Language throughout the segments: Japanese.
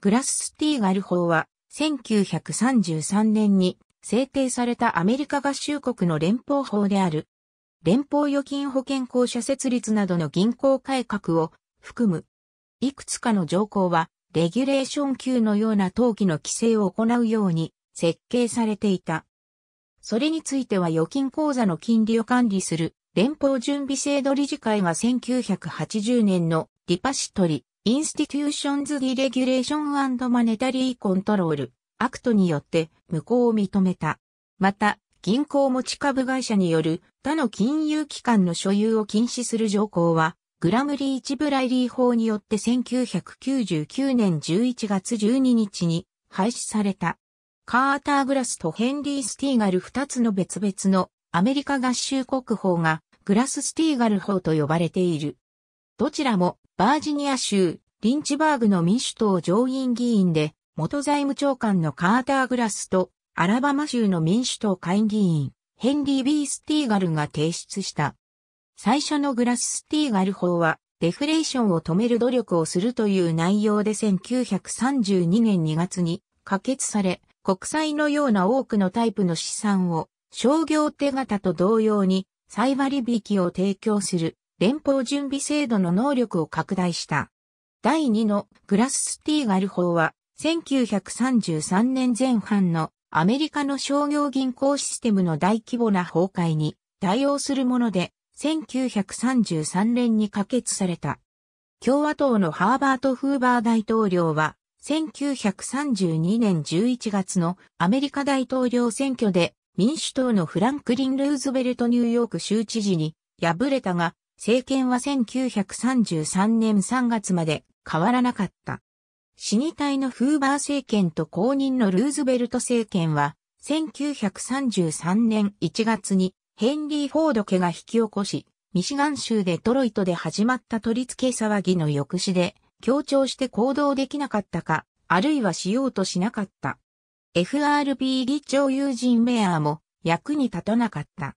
グラススティーガル法は、1933年に制定されたアメリカ合衆国の連邦法である。連邦預金保険公社設立などの銀行改革を含む。いくつかの条項は、レギュレーション級のような登記の規制を行うように設計されていた。それについては預金口座の金利を管理する連邦準備制度理事会が1980年のリパシトリインスティテューションズ・ディレギュレーションマネタリー・コントロール、アクトによって無効を認めた。また、銀行持ち株会社による他の金融機関の所有を禁止する条項は、グラムリー・チブライリー法によって1999年11月12日に廃止された。カーター・グラスとヘンリー・スティーガル2つの別々のアメリカ合衆国法がグラス・スティーガル法と呼ばれている。どちらもバージニア州、リンチバーグの民主党上院議員で、元財務長官のカーター・グラスと、アラバマ州の民主党会議員、ヘンリー・ビー・スティーガルが提出した。最初のグラス・スティーガル法は、デフレーションを止める努力をするという内容で1932年2月に可決され、国債のような多くのタイプの資産を商業手形と同様に再割引を提供する連邦準備制度の能力を拡大した。第2のグラススティーガル法は、1933年前半のアメリカの商業銀行システムの大規模な崩壊に対応するもので、1933年に可決された。共和党のハーバート・フーバー大統領は、1932年11月のアメリカ大統領選挙で民主党のフランクリン・ルーズベルトニューヨーク州知事に敗れたが、政権は1933年3月まで変わらなかった。死に体のフーバー政権と公認のルーズベルト政権は、1933年1月にヘンリー・フォード家が引き起こし、ミシガン州デトロイトで始まった取り付け騒ぎの抑止で、協調して行動できなかったか、あるいはしようとしなかった。FRB 議長友人メアーも役に立たなかった。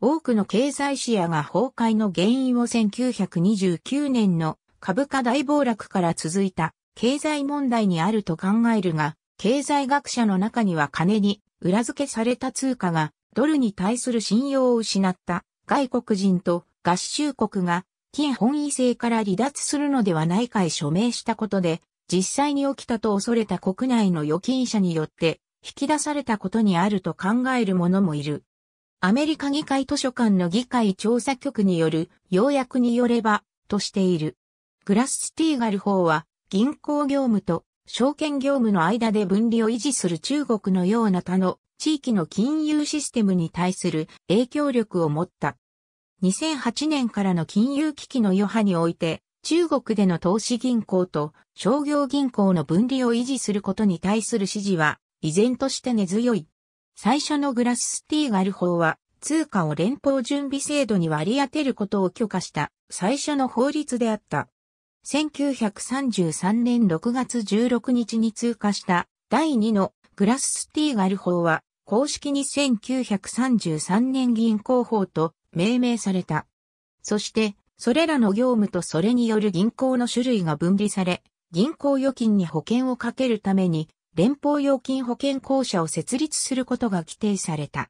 多くの経済シアが崩壊の原因を1929年の株価大暴落から続いた経済問題にあると考えるが、経済学者の中には金に裏付けされた通貨がドルに対する信用を失った外国人と合衆国が金本位制から離脱するのではないかへ署名したことで、実際に起きたと恐れた国内の預金者によって引き出されたことにあると考える者もいる。アメリカ議会図書館の議会調査局による要約によれば、としている。グラススティーガル法は、銀行業務と証券業務の間で分離を維持する中国のような他の地域の金融システムに対する影響力を持った。2008年からの金融危機の余波において、中国での投資銀行と商業銀行の分離を維持することに対する支持は、依然として根強い。最初のグラススティーガル法は、通貨を連邦準備制度に割り当てることを許可した最初の法律であった。1933年6月16日に通過した第2のグラススティーガル法は、公式に1933年銀行法と命名された。そして、それらの業務とそれによる銀行の種類が分離され、銀行預金に保険をかけるために、連邦預金保険公社を設立することが規定された。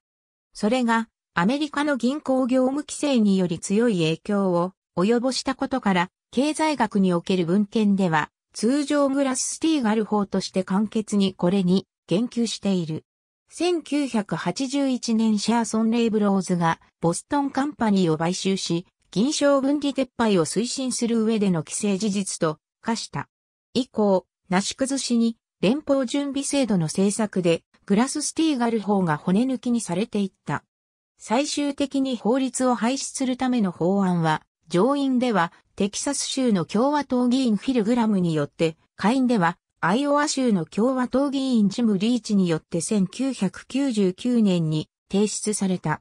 それがアメリカの銀行業務規制により強い影響を及ぼしたことから経済学における文献では通常グラススティーガル法として簡潔にこれに言及している。1981年シャーソン・レイブローズがボストンカンパニーを買収し、銀賞分離撤廃を推進する上での規制事実と化した。以降、なし崩しに連邦準備制度の政策で、グラススティーガル法が骨抜きにされていった。最終的に法律を廃止するための法案は、上院ではテキサス州の共和党議員フィル・グラムによって、下院ではアイオワ州の共和党議員ジム・リーチによって1999年に提出された。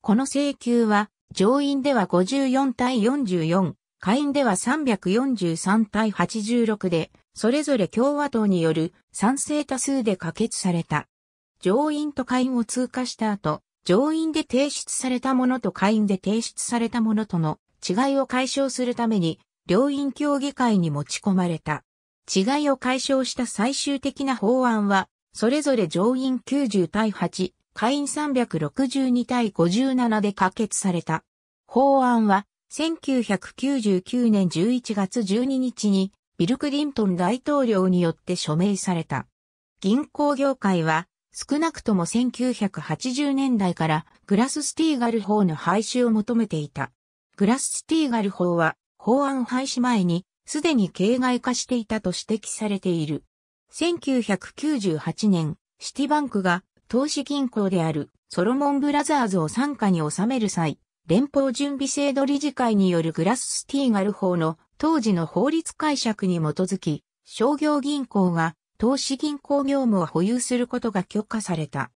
この請求は上院では54対44、下院では343対86でそれぞれ共和党による賛成多数で可決された。上院と下院を通過した後、上院で提出されたものと下院で提出されたものとの違いを解消するために、両院協議会に持ち込まれた。違いを解消した最終的な法案は、それぞれ上院90対8、下院362対57で可決された。法案は、1999年11月12日にビル・クリントン大統領によって署名された。銀行業界は、少なくとも1980年代からグラス・スティーガル法の廃止を求めていた。グラス・スティーガル法は法案廃止前にすでに形骸化していたと指摘されている。1998年、シティバンクが投資銀行であるソロモンブラザーズを傘下に収める際、連邦準備制度理事会によるグラススティーガル法の当時の法律解釈に基づき、商業銀行が投資銀行業務を保有することが許可された。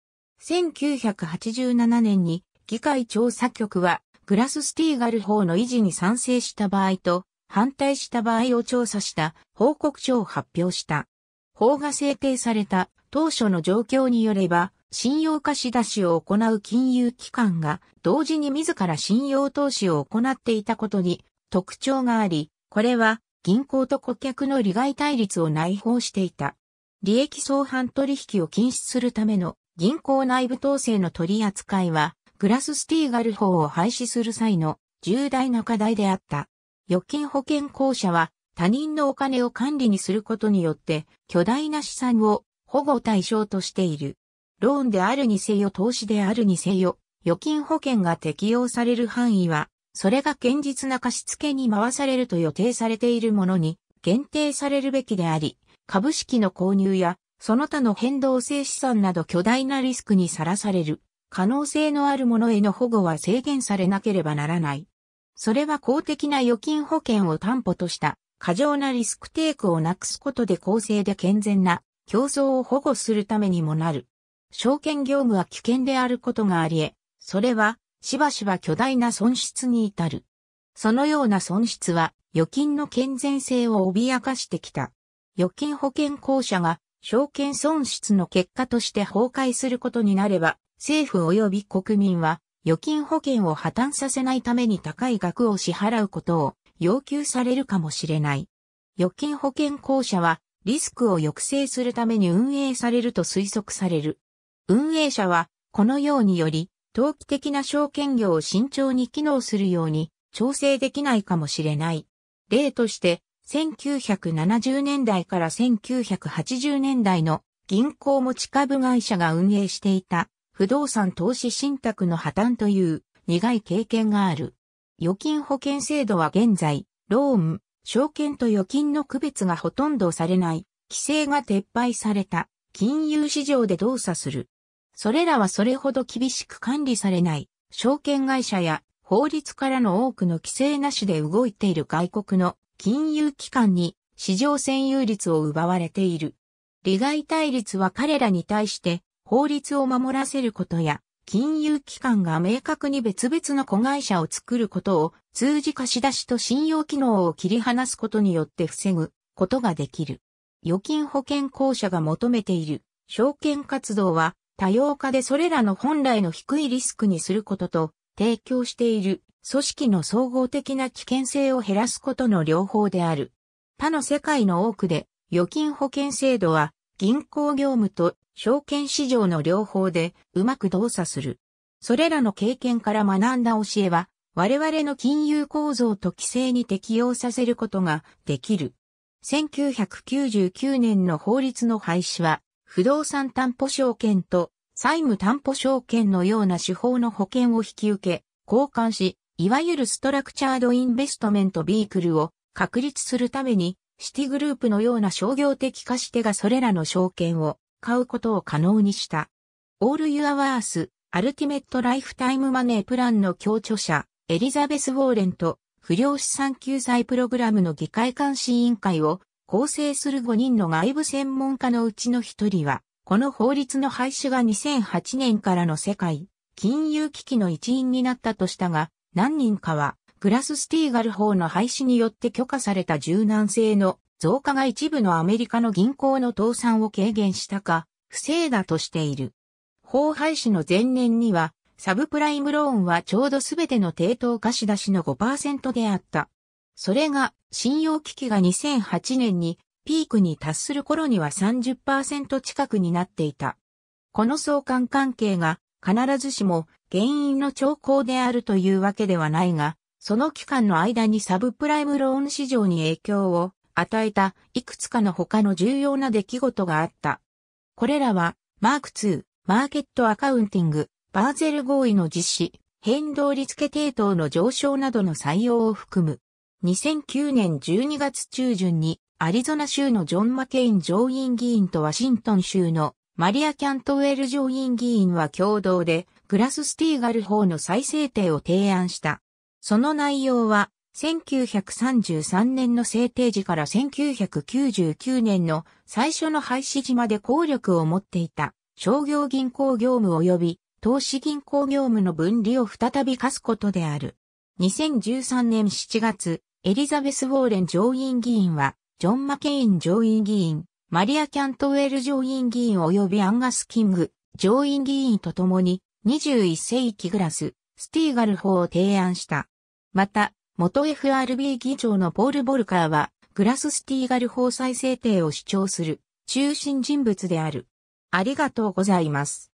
1987年に議会調査局はグラススティーガル法の維持に賛成した場合と反対した場合を調査した報告書を発表した。法が制定された当初の状況によれば信用貸し出しを行う金融機関が同時に自ら信用投資を行っていたことに特徴があり、これは銀行と顧客の利害対立を内包していた。利益相反取引を禁止するための銀行内部統制の取り扱いはグラススティーガル法を廃止する際の重大な課題であった。預金保険公社は他人のお金を管理にすることによって巨大な資産を保護対象としている。ローンであるにせよ投資であるにせよ、預金保険が適用される範囲は、それが堅実な貸付に回されると予定されているものに限定されるべきであり、株式の購入やその他の変動性資産など巨大なリスクにさらされる可能性のあるものへの保護は制限されなければならない。それは公的な預金保険を担保とした過剰なリスクテイクをなくすことで公正で健全な競争を保護するためにもなる。証券業務は危険であることがあり得、それは、しばしば巨大な損失に至る。そのような損失は、預金の健全性を脅かしてきた。預金保険公社が、証券損失の結果として崩壊することになれば、政府及び国民は、預金保険を破綻させないために高い額を支払うことを要求されるかもしれない。預金保険公社は、リスクを抑制するために運営されると推測される。運営者は、このようにより、投機的な証券業を慎重に機能するように調整できないかもしれない。例として、1970年代から1980年代の銀行持ち株会社が運営していた不動産投資信託の破綻という苦い経験がある。預金保険制度は現在、ローン、証券と預金の区別がほとんどされない、規制が撤廃された、金融市場で動作するそれらはそれほど厳しく管理されない、証券会社や法律からの多くの規制なしで動いている外国の金融機関に市場占有率を奪われている。利害対立は彼らに対して法律を守らせることや、金融機関が明確に別々の子会社を作ることを通じ貸し出しと信用機能を切り離すことによって防ぐことができる。預金保険公社が求めている証券活動は多様化でそれらの本来の低いリスクにすることと、提供している組織の総合的な危険性を減らすことの両方である。他の世界の多くで、預金保険制度は、銀行業務と証券市場の両方でうまく動作する。それらの経験から学んだ教えは、我々の金融構造と規制に適用させることができる。1999年の法律の廃止は、不動産担保証券と債務担保証券のような手法の保険を引き受け、交換し、いわゆるストラクチャードインベストメントビークルを確立するために、シティグループのような商業的貸し手がそれらの証券を買うことを可能にした。オール・ユア・ワース、アルティメット・ライフタイム・マネー・プランの協著者、エリザベス・ウォーレンと、不良資産救済プログラムの議会監視委員会を構成する5人の外部専門家のうちの1人は、この法律の廃止が2008年からの世界、金融危機の一因になったとしたが、何人かは、グラススティーガル法の廃止によって許可された柔軟性の増加が一部のアメリカの銀行の倒産を軽減したか、不正だとしている。法廃止の前年には、サブプライムローンはちょうどすべての抵当貸し出しの5%であった。それが信用危機が2008年にピークに達する頃には30%近くになっていた。この相関関係が必ずしも原因の兆候であるというわけではないが、その期間の間にサブプライムローン市場に影響を与えたいくつかの他の重要な出来事があった。これらはマーク2、マーケットアカウンティング、バーゼル合意の実施、変動利付系統の上昇などの採用を含む。2009年12月中旬にアリゾナ州のジョン・マケイン上院議員とワシントン州のマリア・キャントウェル上院議員は共同でグラス・スティーガル法の再制定を提案した。その内容は1933年の制定時から1999年の最初の廃止時まで効力を持っていた商業銀行業務及び投資銀行業務の分離を再び課すことである。2013年7月、エリザベス・ウォーレン上院議員は、ジョン・マケイン上院議員、マリア・キャントウェル上院議員及びアンガス・キング上院議員と共に21世紀グラス、スティーガル法を提案した。また、元 FRB 議長のポール・ボルカーは、グラス・スティーガル法再制定を主張する中心人物である。ありがとうございます。